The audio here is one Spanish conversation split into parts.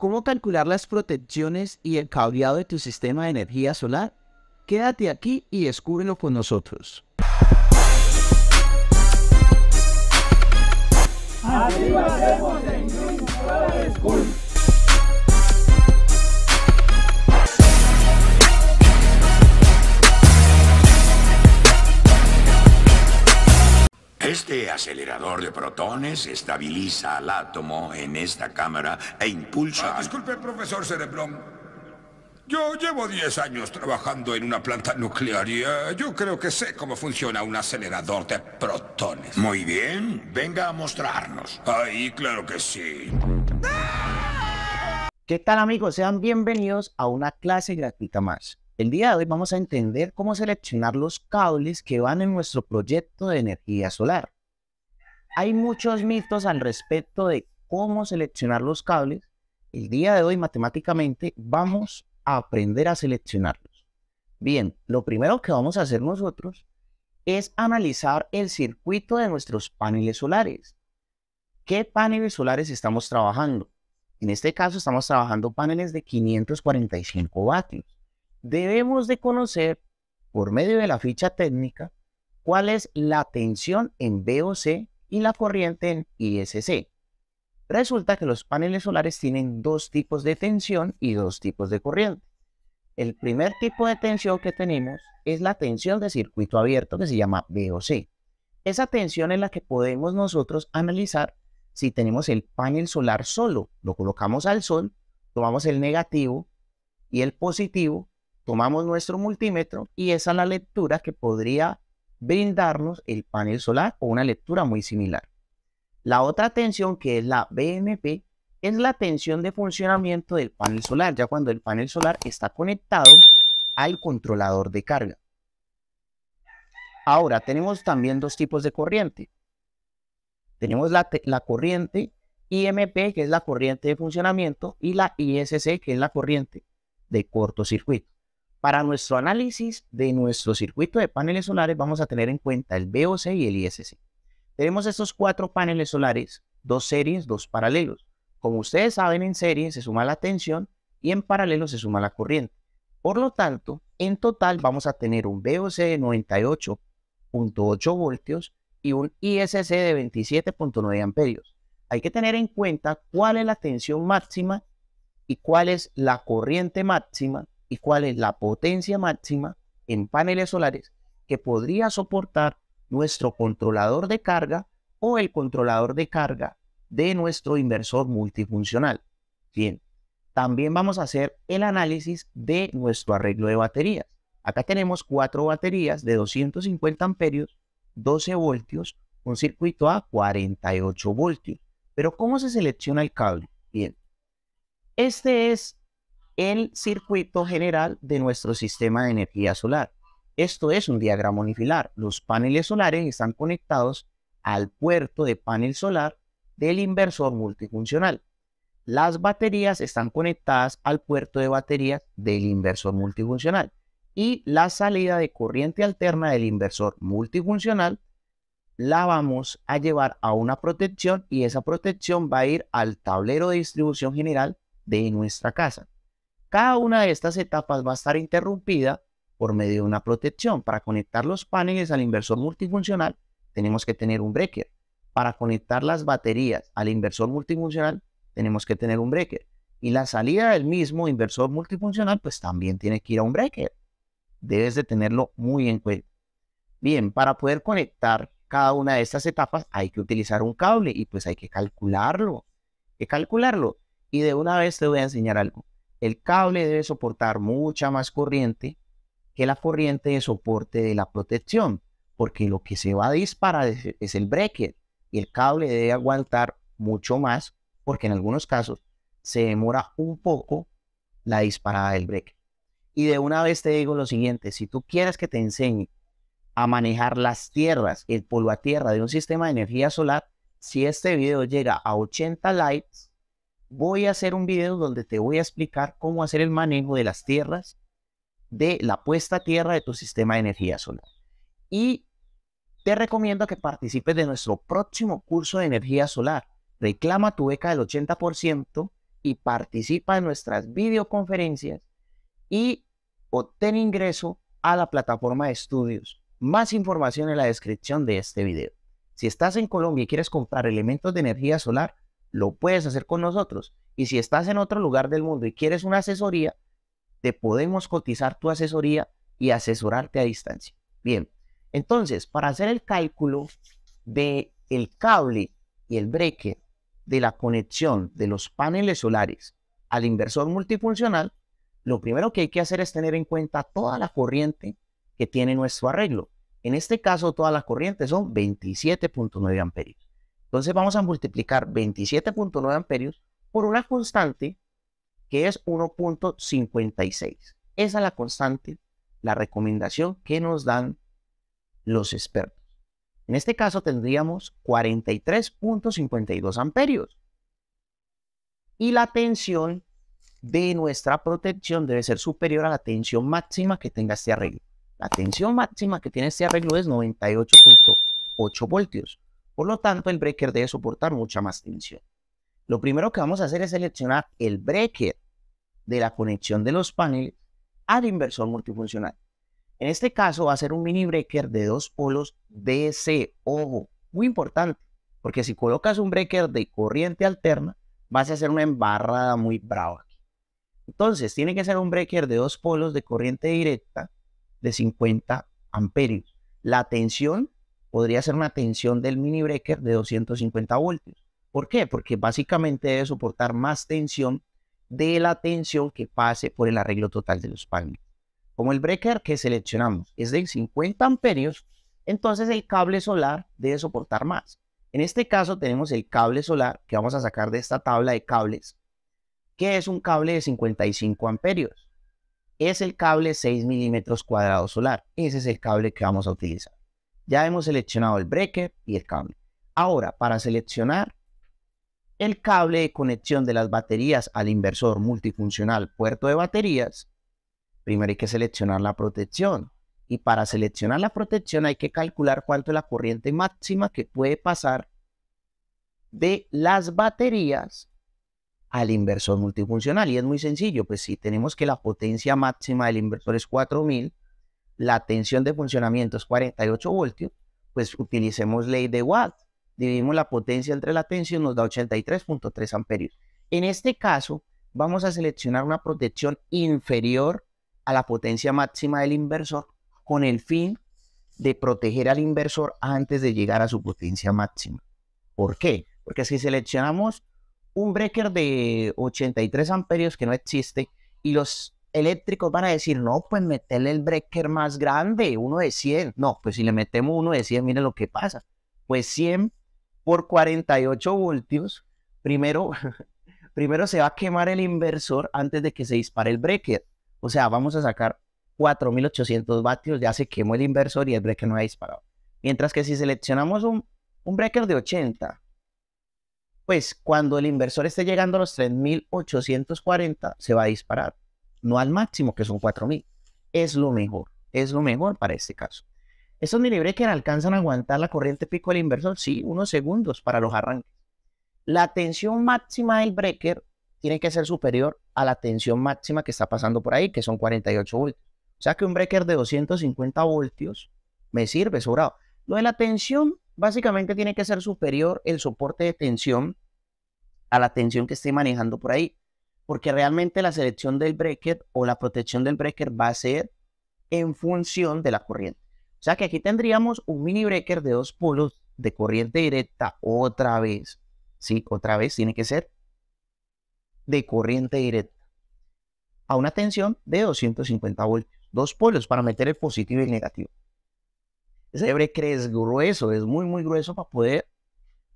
¿Cómo calcular las protecciones y el cableado de tu sistema de energía solar? Quédate aquí y descúbrelo con nosotros. Este acelerador de protones estabiliza al átomo en esta cámara e impulsa... Ah, disculpe, profesor Cerebrón. Yo llevo 10 años trabajando en una planta nuclear y eh, yo creo que sé cómo funciona un acelerador de protones. Muy bien, venga a mostrarnos. Ahí, claro que sí. ¿Qué tal amigos? Sean bienvenidos a una clase gratuita más. El día de hoy vamos a entender cómo seleccionar los cables que van en nuestro proyecto de energía solar. Hay muchos mitos al respecto de cómo seleccionar los cables. El día de hoy matemáticamente vamos a aprender a seleccionarlos. Bien, lo primero que vamos a hacer nosotros es analizar el circuito de nuestros paneles solares. ¿Qué paneles solares estamos trabajando? En este caso estamos trabajando paneles de 545 vatios debemos de conocer por medio de la ficha técnica cuál es la tensión en BOC y la corriente en ISC. Resulta que los paneles solares tienen dos tipos de tensión y dos tipos de corriente. El primer tipo de tensión que tenemos es la tensión de circuito abierto que se llama VOC. Esa tensión es la que podemos nosotros analizar si tenemos el panel solar solo. Lo colocamos al sol, tomamos el negativo y el positivo tomamos nuestro multímetro y esa es la lectura que podría brindarnos el panel solar o una lectura muy similar. La otra tensión que es la BMP es la tensión de funcionamiento del panel solar, ya cuando el panel solar está conectado al controlador de carga. Ahora, tenemos también dos tipos de corriente. Tenemos la, la corriente IMP, que es la corriente de funcionamiento, y la ISC, que es la corriente de cortocircuito. Para nuestro análisis de nuestro circuito de paneles solares vamos a tener en cuenta el BOC y el ISC. Tenemos estos cuatro paneles solares, dos series, dos paralelos. Como ustedes saben, en serie se suma la tensión y en paralelo se suma la corriente. Por lo tanto, en total vamos a tener un BOC de 98.8 voltios y un ISC de 27.9 amperios. Hay que tener en cuenta cuál es la tensión máxima y cuál es la corriente máxima y cuál es la potencia máxima en paneles solares que podría soportar nuestro controlador de carga o el controlador de carga de nuestro inversor multifuncional. Bien, también vamos a hacer el análisis de nuestro arreglo de baterías. Acá tenemos cuatro baterías de 250 amperios, 12 voltios, un circuito a 48 voltios. Pero ¿cómo se selecciona el cable? Bien, este es el circuito general de nuestro sistema de energía solar. Esto es un diagrama unifilar. Los paneles solares están conectados al puerto de panel solar del inversor multifuncional. Las baterías están conectadas al puerto de baterías del inversor multifuncional y la salida de corriente alterna del inversor multifuncional la vamos a llevar a una protección y esa protección va a ir al tablero de distribución general de nuestra casa. Cada una de estas etapas va a estar interrumpida por medio de una protección. Para conectar los paneles al inversor multifuncional tenemos que tener un breaker. Para conectar las baterías al inversor multifuncional tenemos que tener un breaker. Y la salida del mismo inversor multifuncional pues también tiene que ir a un breaker. Debes de tenerlo muy en cuenta. Bien, para poder conectar cada una de estas etapas hay que utilizar un cable y pues hay que calcularlo. Hay que calcularlo. Y de una vez te voy a enseñar algo. El cable debe soportar mucha más corriente que la corriente de soporte de la protección, porque lo que se va a disparar es el breaker y el cable debe aguantar mucho más, porque en algunos casos se demora un poco la disparada del breaker. Y de una vez te digo lo siguiente, si tú quieres que te enseñe a manejar las tierras, el polvo a tierra de un sistema de energía solar, si este video llega a 80 likes, voy a hacer un video donde te voy a explicar cómo hacer el manejo de las tierras, de la puesta tierra de tu sistema de energía solar. Y te recomiendo que participes de nuestro próximo curso de energía solar. Reclama tu beca del 80% y participa en nuestras videoconferencias y obtén ingreso a la plataforma de estudios. Más información en la descripción de este video. Si estás en Colombia y quieres comprar elementos de energía solar, lo puedes hacer con nosotros. Y si estás en otro lugar del mundo y quieres una asesoría, te podemos cotizar tu asesoría y asesorarte a distancia. Bien, entonces, para hacer el cálculo del el cable y el breaker de la conexión de los paneles solares al inversor multifuncional, lo primero que hay que hacer es tener en cuenta toda la corriente que tiene nuestro arreglo. En este caso, todas las corrientes son 27.9 amperios. Entonces vamos a multiplicar 27.9 amperios por una constante que es 1.56. Esa es la constante, la recomendación que nos dan los expertos. En este caso tendríamos 43.52 amperios. Y la tensión de nuestra protección debe ser superior a la tensión máxima que tenga este arreglo. La tensión máxima que tiene este arreglo es 98.8 voltios. Por lo tanto, el breaker debe soportar mucha más tensión. Lo primero que vamos a hacer es seleccionar el breaker de la conexión de los paneles al inversor multifuncional. En este caso va a ser un mini breaker de dos polos DC. Ojo, muy importante, porque si colocas un breaker de corriente alterna, vas a hacer una embarrada muy brava. Entonces, tiene que ser un breaker de dos polos de corriente directa de 50 amperios. La tensión podría ser una tensión del mini breaker de 250 voltios. ¿Por qué? Porque básicamente debe soportar más tensión de la tensión que pase por el arreglo total de los paneles. Como el breaker que seleccionamos es de 50 amperios, entonces el cable solar debe soportar más. En este caso tenemos el cable solar que vamos a sacar de esta tabla de cables, que es un cable de 55 amperios. Es el cable 6 milímetros cuadrados solar. Ese es el cable que vamos a utilizar. Ya hemos seleccionado el breaker y el cable. Ahora, para seleccionar el cable de conexión de las baterías al inversor multifuncional puerto de baterías, primero hay que seleccionar la protección. Y para seleccionar la protección hay que calcular cuánto es la corriente máxima que puede pasar de las baterías al inversor multifuncional. Y es muy sencillo, pues si tenemos que la potencia máxima del inversor es 4000, la tensión de funcionamiento es 48 voltios, pues utilicemos ley de Watt. Dividimos la potencia entre la tensión, nos da 83.3 amperios. En este caso, vamos a seleccionar una protección inferior a la potencia máxima del inversor con el fin de proteger al inversor antes de llegar a su potencia máxima. ¿Por qué? Porque si seleccionamos un breaker de 83 amperios que no existe y los eléctricos van a decir, no, pues meterle el breaker más grande, uno de 100. No, pues si le metemos uno de 100, miren lo que pasa. Pues 100 por 48 voltios, primero, primero se va a quemar el inversor antes de que se dispare el breaker. O sea, vamos a sacar 4800 vatios, ya se quemó el inversor y el breaker no ha disparado. Mientras que si seleccionamos un, un breaker de 80, pues cuando el inversor esté llegando a los 3840, se va a disparar no al máximo, que son 4.000. Es lo mejor, es lo mejor para este caso. ¿Estos que alcanzan a aguantar la corriente pico del inversor? Sí, unos segundos para los arranques. La tensión máxima del breaker tiene que ser superior a la tensión máxima que está pasando por ahí, que son 48 voltios. O sea que un breaker de 250 voltios me sirve sobrado. Lo de la tensión, básicamente tiene que ser superior el soporte de tensión a la tensión que esté manejando por ahí porque realmente la selección del breaker o la protección del breaker va a ser en función de la corriente. O sea que aquí tendríamos un mini breaker de dos polos de corriente directa otra vez. Sí, otra vez tiene que ser de corriente directa a una tensión de 250 voltios. Dos polos para meter el positivo y el negativo. Ese breaker es grueso, es muy, muy grueso para poder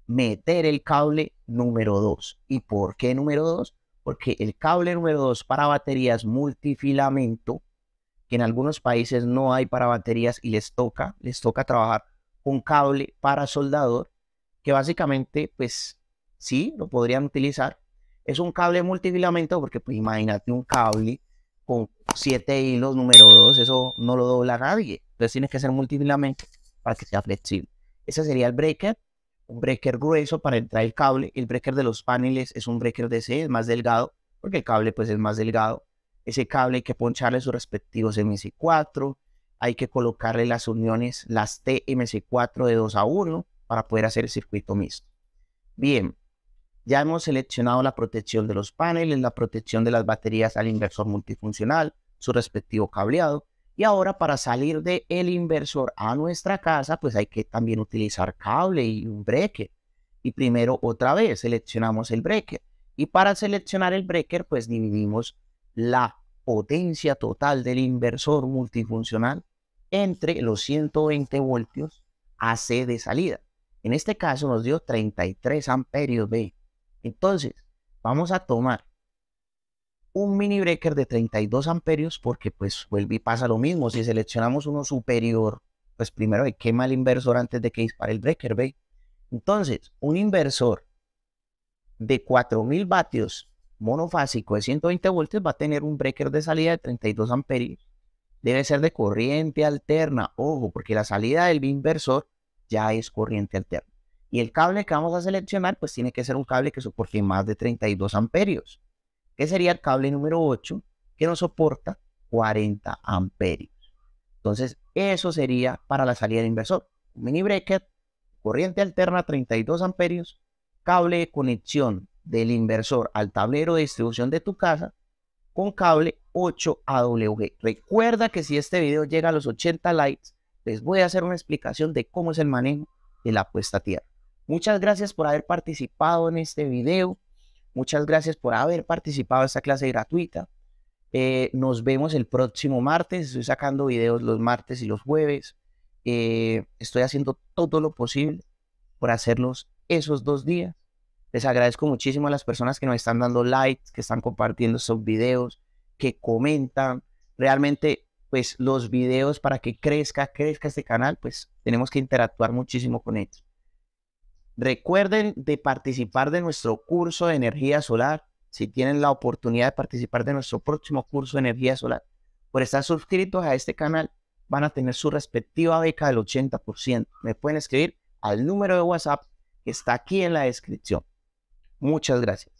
meter el cable número 2. ¿Y por qué número 2? porque el cable número 2 para baterías multifilamento, que en algunos países no hay para baterías y les toca, les toca trabajar un cable para soldador, que básicamente, pues sí, lo podrían utilizar. Es un cable multifilamento porque, pues imagínate un cable con 7 hilos número 2, eso no lo dobla nadie. Entonces tiene que ser multifilamento para que sea flexible. Ese sería el breaker breaker grueso para entrar el cable. El breaker de los paneles es un breaker DC, es más delgado, porque el cable pues es más delgado. Ese cable hay que poncharle sus respectivos MC4, hay que colocarle las uniones, las TMC4 de 2 a 1 para poder hacer el circuito mixto. Bien, ya hemos seleccionado la protección de los paneles, la protección de las baterías al inversor multifuncional, su respectivo cableado. Y ahora para salir del inversor a nuestra casa, pues hay que también utilizar cable y un breaker. Y primero otra vez seleccionamos el breaker. Y para seleccionar el breaker, pues dividimos la potencia total del inversor multifuncional entre los 120 voltios AC de salida. En este caso nos dio 33 amperios B. Entonces, vamos a tomar un mini breaker de 32 amperios porque pues vuelve y pasa lo mismo. Si seleccionamos uno superior, pues primero quema el inversor antes de que dispare el breaker, ¿ve? Entonces, un inversor de 4000 vatios monofásico de 120 voltios va a tener un breaker de salida de 32 amperios. Debe ser de corriente alterna, ojo, porque la salida del inversor ya es corriente alterna. Y el cable que vamos a seleccionar, pues tiene que ser un cable que soporte más de 32 amperios que sería el cable número 8, que no soporta 40 amperios. Entonces, eso sería para la salida del inversor. mini bracket corriente alterna 32 amperios, cable de conexión del inversor al tablero de distribución de tu casa con cable 8AWG. Recuerda que si este video llega a los 80 likes, les voy a hacer una explicación de cómo es el manejo de la puesta a tierra. Muchas gracias por haber participado en este video. Muchas gracias por haber participado en esta clase gratuita. Eh, nos vemos el próximo martes. Estoy sacando videos los martes y los jueves. Eh, estoy haciendo todo lo posible por hacerlos esos dos días. Les agradezco muchísimo a las personas que nos están dando likes, que están compartiendo estos videos, que comentan. Realmente, pues los videos para que crezca, crezca este canal, pues tenemos que interactuar muchísimo con ellos. Recuerden de participar de nuestro curso de energía solar, si tienen la oportunidad de participar de nuestro próximo curso de energía solar. Por estar suscritos a este canal, van a tener su respectiva beca del 80%. Me pueden escribir al número de WhatsApp que está aquí en la descripción. Muchas gracias.